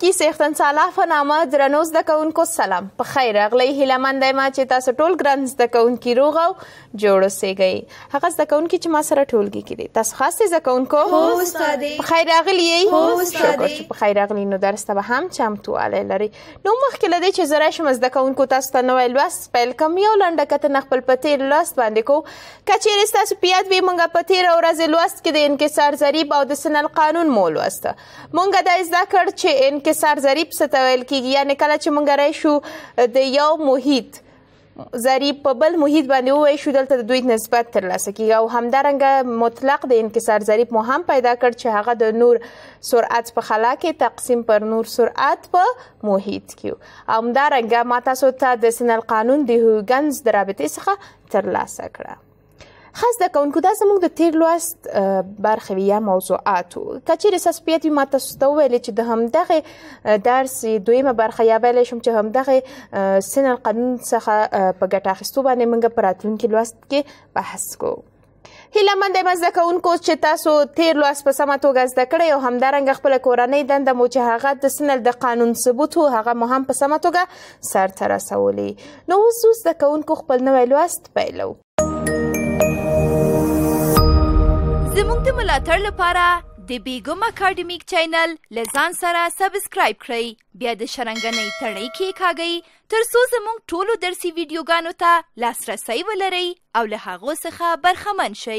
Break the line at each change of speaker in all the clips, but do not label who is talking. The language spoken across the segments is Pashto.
اوریدونکو سیخت انصالح په نامه درنو زده کوونکو سلام په خیر غلی هیله مند ما چې تاسو ټول ګران زده کوونکو روغ او جوړ اوسئ هغه زده کوونکو چې ما سره ټولګي کړي تاسو خاص زده کوونکو هو استاد په خیر غلی هو استاد په خیر غلی نو درس ته هم چمتو علي لري نو مخکې لدی چې زره شم زده کوونکو تاسو ته نوې لوست پیل کوم یو لنډه کتنه خپل پتیر لوست باندې کو کچېر تاسو پیاد وي مونږه پتیر ورځ لوست کې د انکسار ضریب او د سنل قانون مول وسته مونږه دا زده کړ چې انکسار کې سرزریب ستویل کیږي یعنی کله چې مونږ راي شو د یو محیط ضریب په بل محیط باندې وای شو دلته د دوی نسبت ترلاسه کیږي او همدارنګه مطلق د انکسار ضریب مو هم پیدا کړ چې هغه د نور سرعت په خلا کې تقسیم پر نور سرعت په محیط کې همدارنګه ما تاسو ته د سنل قانون د هوګنز د رابطې څخه ترلاسه کړه خاص د کونکو دا زموږ د تیر لوست برخه یا موضوعات که چیرې سسپیت ما تاسو ته ویل چې د همدغه درس دویمه برخه یا ویل شم چې همدغه سنن قانون څخه په ګټه اخیستو باندې موږ په راتلونکي لوست کې بحث کوو هیله مند یم زده کوونکو چې تاسو تیر لوست په سمه توګه زده کړئ او همدارنګه خپله کورنۍ دنده مو چې هغه د سنل د قانون ثبوت و هغه مو هم په سمه توګه سرته رسولې نو اوس زده کوونکو خپل نوی لوست پیلو زموږ د ملاتړ لپاره د بیګم اکیډمیک چینل لزان سره سبسکرایب کړئ بیا د شرنګنۍ تړۍ کې کاږئ تر څو زموږ ټولو درسي ویډیوګانو ته لاسرسی ولرئ او له هغو څخه برخمن شئ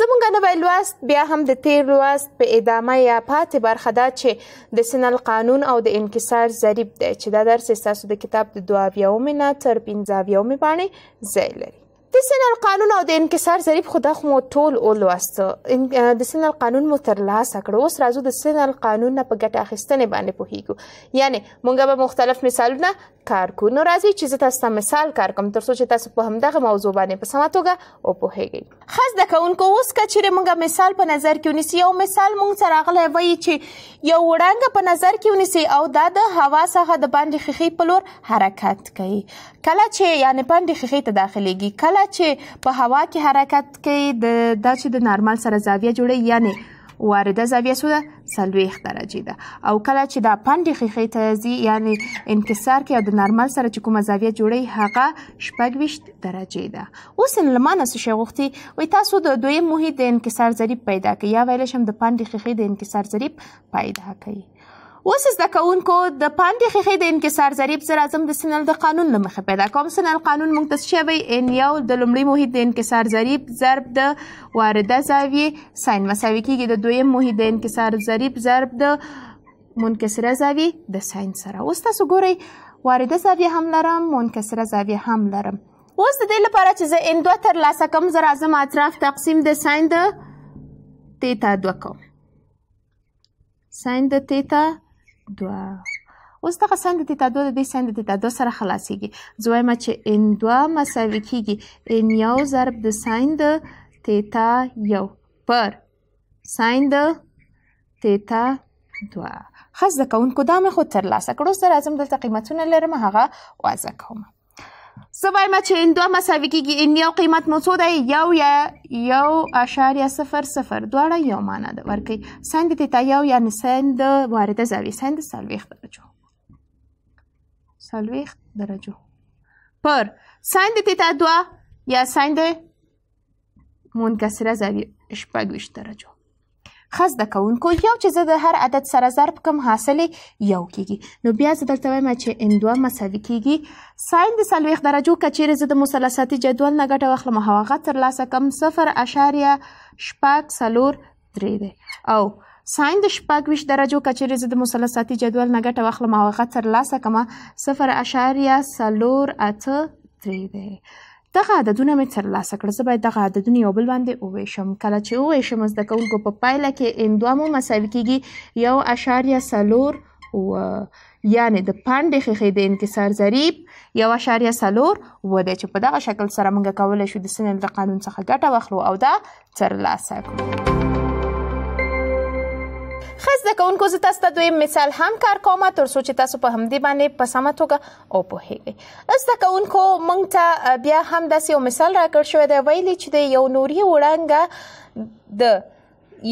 زمونږ نوی لوست بیا هم د تیر لوست په ادامه یا پاتې برخه ده چې د سنل قانون او د انکسار ضریب دی چې دا درس ستاسو د کتاب د دوه اویاومې نه تر پنځه اویاومې باندې ځای لري د سینل قانون او د انکسار ضریب خو دا خو مو ټول ولوسته د سینل قانون مو ترلاسه کړو اوس راځو د سینل قانون نه په ګټه اخیستنې باندې پوهیږو یعنی مونږ به مختلف مثالونه کار کو نو راځي چې زه تاسو ته مثال کار کوم ترڅو چې تاسو په همدغه موضوع باندې په سمه توګه او پوهیږئ خاص د کوونکو اوس کچره مونږه مثال په نظر کې ونیسي یو مثال مونږ سره غلې وایي چې یو وړانګ په نظر کې ونیسي او دا د هوا څخه د باندې خخي په لور حرکت کوي کله چې یعنی باندې خخي ته داخليږي کله کله چې په هوا کې حرکت کوي د دا چې د نارمل سره زاویه جوړي یعنی وارده زاویه څو ده څلوېښت درجې ده او کله چې دا پنډې ښیښې ته ځي یعنی انکسار کې او د نارمل سره چې کومه زاویه جوړوي هغه شپږویشت درجې ده اوس نو له ما نه څه شی غوښتي وایي تاسو د دویم محیط د انکسار ضریب پیدا کړئ یا ویلی شم د پنډې ښیښې د انکسار ضریب پیدا کړئ اوس زده کوونکو د پاندې خښې د انکسار ضریب زه راځم د سنل د قانون له مخې پیدا کوم سنل قانون موږ ته شوی ان یو د لومړي محیط د انکسار ضریب ضرب د وارده زاویې ساین مساوي کیږي د دویم محیط د انکسار ضریب ضرب د منکسره زاویې د ساین سره اوس تاسو ګورئ وارده زاویه هم لرم منکسره زاویه هم لرم اوس د دې لپاره چې زه ان دوه ترلاسه کوم زه راځم اطراف تقسیم د ساین د تیتا دوه کوم ساین د تیتا دوه اوس دغه ساین د تیتا دوه د دې ساین د تیتا دوه سره خلاصیږي زه وایم چې ان دوه مساوي کیږي ان یو ضرب د ساین د تیتا یو پر ساین د تیتا دوه ښه زده کوونکو دا مې خود ترلاسه کړو زه راځم دلته قیمتونه لرم هغه واضح کوم څه وایم چې ان دوه مساوي کېږي ان یو قیمت مو څو دی یو یا یو اشاریه صفر صفر دواړه یو معنا ده ورکوي سین د تیتا یو یعنې سین د وارده زاویې سین د څلوېښت درجو څلوېښت درجو پر سین د تیتا دوه یا سین د منکسره زاویې شپږویشت درجو ښه زده کوونکو یو چې زه د هر عدد سره ضرب کوم حاصلې یو کیږي نو بیا زه درته وایم چې ان دوه مساوي کیږي ساین د څلوېښت درجو که چیرې زه د مثلثاتي جدول نه ګټه واخلم او هغه ترلاسه کوم صفر اشاریه شپږ څلور درې دی او ساین د شپږ ویشت درجو که چیرې زه د مثلثاتي جدول نه ګټه واخلم او هغه ترلاسه کوم صفر اشاریه څلور اته درې دی دغه عددونه مې ترلاسه کړه زه باید دغه عددونه یو بل باندې وویشم کله چې وویشم زده کوونکو په پایله کې ان دوه مو مساوي کیږي یو اشاریه څلور و یعنې د پنډې خښې د انکسار ضریب یو اشاریه څلور و دی چې په دغه شکل سره موږ کولی شو د سنل د قانون څخه ګټه واخلو او دا ترلاسه کړو خاص د کونکو زه تاسو ته دویم مثال هم کار کوم تر څو چې تاسو په همدې باندې په سمه توګه او په هیګي زده کونکو مونږ ته بیا هم داسې یو مثال راکړ شوی دی ویلي چې د یو نوري وړانګه د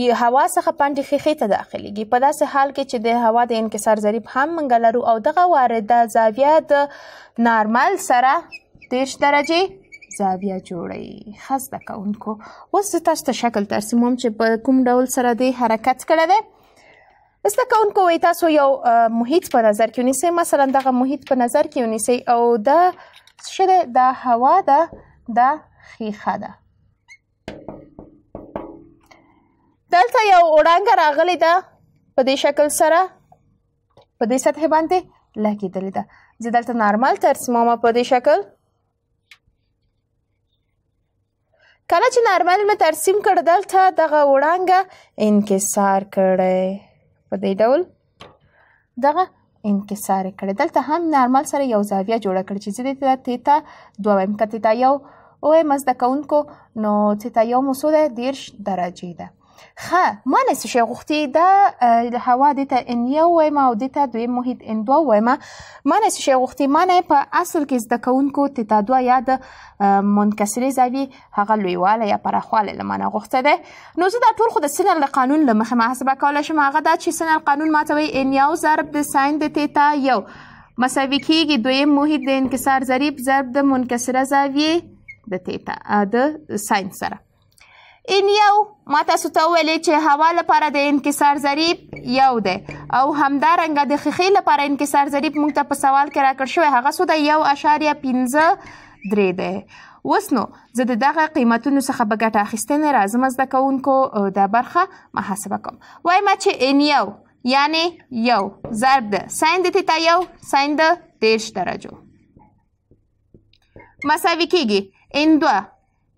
ی هوا څخه پاندې خېخې ته داخليږي په داسې حال کې چې د هوا د انکسار ضریب هم منګ لرو او دغه وارده زاویه د نارمل سره 30 درجه زاویه جوړي خاص د کونکو اوس تاسو ته شکل ترسموم چې په کوم ډول سره د حرکت کړه ده زده کوونکو وایي تاسو یو محیط په نظر کې ونیسئ مثلا دغه محیط په نظر کې ونیسئ او دا څه دی دا هوا ده دا ښیښه ده دلته یو وړانګه راغلې ده په دې شکل سره په دې سطحې باندې لګېدلې ده زه دلته نارمل ترسیمومه په دې شکل کله چې نارمل مې ترسیم کړ دلته دغه وړانګه انکسار کړی په دې ډول دغه انکسار کړي دلته هم نارمل سره یو زاویه جوړه کړي چې دې ته تیتا دوه وایم که تیتا یو او مزده کوونکو نو تیتا یو مسوده دیرش درجه ده خه ما نسی شی غوښتي دا هوا د ته ان یو وایم او د ته دویم محیط ان دوه وایم ما نسی شی غوښتي ما نه په اصل کې زده کوونکو ته تا دوه یا د منکسري زاوی هغه لویواله یا پراخواله لمانه غوښته ده نو زه دا ټول خو د سن قانون له مخه محاسبه کولای شم هغه دا چې سن قانون ماته وي ان یو ضرب د ساين د تیتا یو مساوي کیږي دویم محیط د انکسار ضریب ضرب د منکسره زاویه د تیتا د ساين سره ان یو ما تاسو ته ویلې چې هوا لپاره د انکسار ضریب یو دی او همدارنګه د خخې لپاره انکسار ضریب موږ ته په سوال کې راکړ شوی هغه څه د یو اشاریه 15 درې دی اوس نو زه د دغه قیمتونو څخه به ګټه اخیستنې راځم زده کوونکو دا برخه محاسبه کوم وایم چې ان یو یعنی یو ضرب د ساین د تیتا یو ساین د دېرش درجو مساوي کیږي ان دوه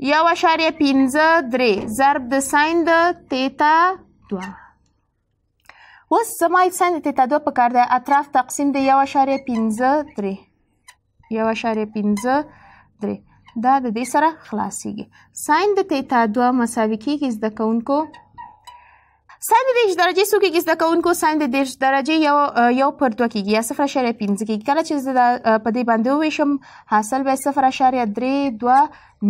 یو اعشاریه پنځه درې ضرب د ساین د تیتا دوه اوس زما ساین د تیتا دوه پکار دی اطراف تقسیم دی یو اعشاریه پنځه درې یو اعشاریه پنځه درې دا د دې سره خلاصیږي ساین د تیتا دوه مساوي کیږي زده کوونکو ساین د 10 درجې څو کېږي زده کوونکو ساین د 10 درجې یو یو پر 2 کېږي یا 0.5 کېږي کله چې زه په دې باندې وویشم حاصل به 0.32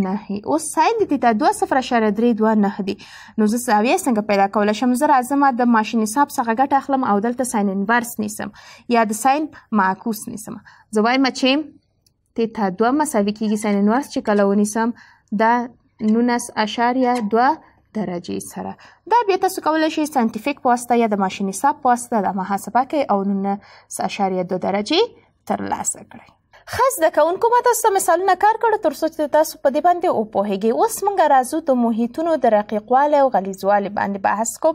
نه او ساین د تیتا 2 0.32 نه دی نو زه زاویه څنګه پیدا کولای شم زه راځم د ماشین حساب څخه ګټه اخلم او دلته ساین انورس نیسم یا د ساین معکوس نیسم زه وایم چې تیتا 2 مساوي کېږي ساین انورس چې کله ونیسم دا 19.2 درجې سره دا بیا تاسو کولی شئ ساینټیفیک په واسطه یا د ماشین حساب په واسطه د محاسبه کوئ او نولس اشاریه دوه درجې ترلاسه کړئ خاص د کونکو ما تاسو مثالونه کار کړو تر څو چې تاسو په دې باندې او پوهیږئ اوس موږ راځو د محیطونو د رقیقوالي او غلیظوالي باندې بحث کو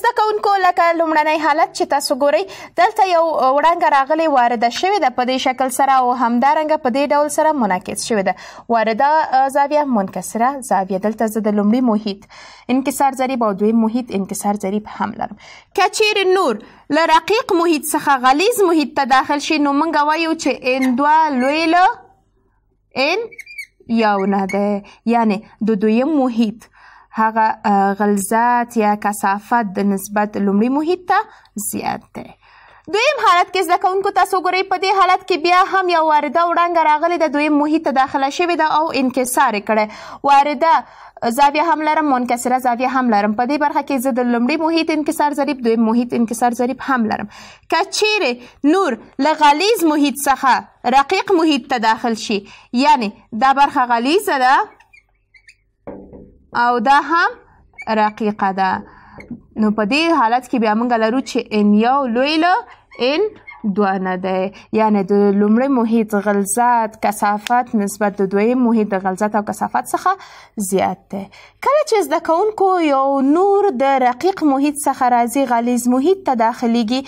زده کونکو لکه لومړنی حالت چې تاسو ګورئ دلته یو وړانګه راغلی وارده شوې ده په دې شکل سره او همدارنګه په دې ډول سره منعکس شوې ده وارده زاویه منکسره زاویه دلته زه د لومړي محیط انکسار ضریب او دویم محیط انکسار ضریب هم لرم که چیرې نور له رقیق محیط څخه غلیز محیط ته داخل شي نو موږ وایو چې ان دوه لوی له ان یو نه دی یعنی د دویم محیط هغه غلظت یا کثافت د نسبت لومړي محیط ته زیات دی دویم حالت کې زده کوونکو تاسو ګورئ په دې حالت کې بیا هم یو وارده وړانګه راغلې ده دویم محیط ته داخله شوې ده او انکسار یې کړی وارده زاویه هم لرم منکسره زاویه هم لرم په دې برخه کې زه د لومړي محیط انکسار ضریب دویم محیط انکسار ضریب هم لرم که چیرې نور له غلیظ محیط څخه رقیق محیط ته داخل شي یعنی دا برخه غلیظه ده او دا هم رقیقه ده نو په دې حالت کې بیا موږ لرو چې ان یو لوی له ان دوه نه دی یعنی د لومړی محیط غلظت کثافت نسبت د دویم محیط د غلظت او کثافت څخه زیات دی کله چې زده کوونکو یو نور د رقیق محیط څخه راځي غلیظ محیط ته داخليږي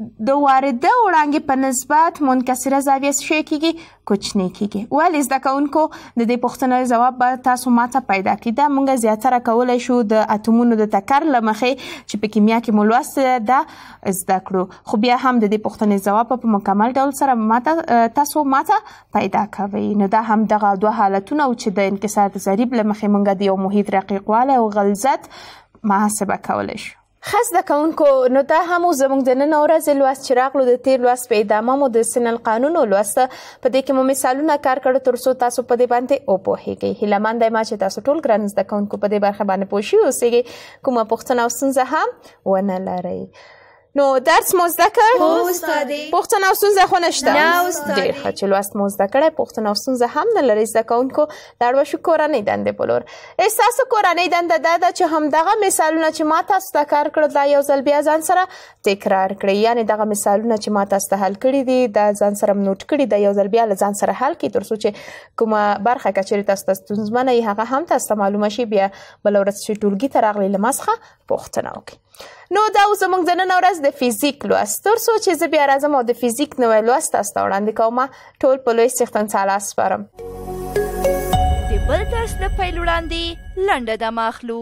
د وارده وړانګې په نسبت منکسره زاویه څه کیږي کوچنی کیږي ولې زده کوونکو د دې پوښتنې ځواب به تاسو ماته پیدا کړئ دا مونږ زیاتره کولای شو د اتومونو د ټکر لمخې چې په کیمیا کې مو لوسته ده زده کړو خو بیا هم د دې پوښتنې ځواب په مکمل ډول سره ماته تاسو ماته پیدا کوئ نو دا هم دغه دوه حالتونه او چې د انکسار د ضریب لمخې مونږ د یو محیط رقیق والی او غلظت محاسبه کولی شو ښه زده کوونکو نو دا هم زموږ د نن ورځې لوست چې راغلو د تیر لوست په ادامه مو د سن القانون لوست په دې کې مو مثالونه کار کړو تر څو تاسو په دې باندې او پوهیږئ هیله مند یم چې تاسو ټول ګران زده کوونکو په دې برخه باندې پوه شئ اوسئ کومه پوښتنه او ستونزه هم ونه لرئ نو درس مو زده کړ هو استاد پوښتنه او ستونزه خو نشته نه استاد ډیر ښه چې لوست مو زده کړی پوښتنه او ستونزه هم نه لري زده کوونکو دا وشو کورنۍ دندې په لور احساس کورنۍ دنده دا ده چې همدغه مثالونه چې ما تاسو ته کار کړل دا یو ځل بیا ځان سره تکرار کړئ یعنی دغه مثالونه چې ما تاسو ته حل کړی دي دا ځان سره نوٹ کړی دا یو ځل بیا له ځان سره حل کړئ ترڅو چې کومه برخه کچېری تاسو ته ستونزمنه هغه هم تاسو معلومه شي بیا بل ورځ چې ټولګي ته راغلی لمسخه پوښتنه وکړئ نو دا اوس موږ د نن ورځ د فزیک لوست تر څو چې زه بیا راځم او د فزیک نوې لوست تاسو ته وړاندې کوم ټول په لوی سیختن سالا سپارم د بل درس نه پیل وړاندې لنډه د ماخلو